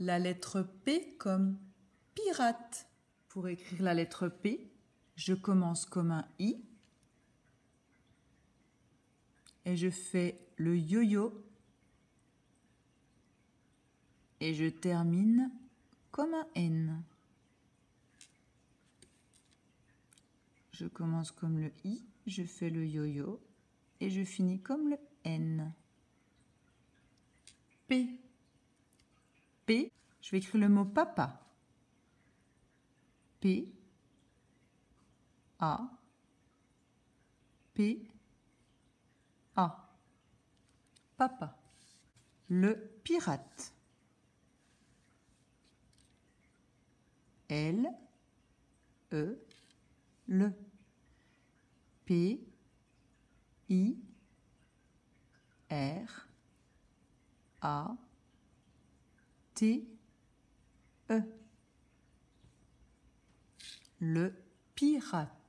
la lettre P comme pirate. Pour écrire la lettre P, je commence comme un I et je fais le yo-yo et je termine comme un N. Je commence comme le I, je fais le yo-yo et je finis comme le N. P. P, je vais écrire le mot papa. P, A, P, A. Papa. Le pirate. L, E, le. P, I, R, A, T, E. Le pirate.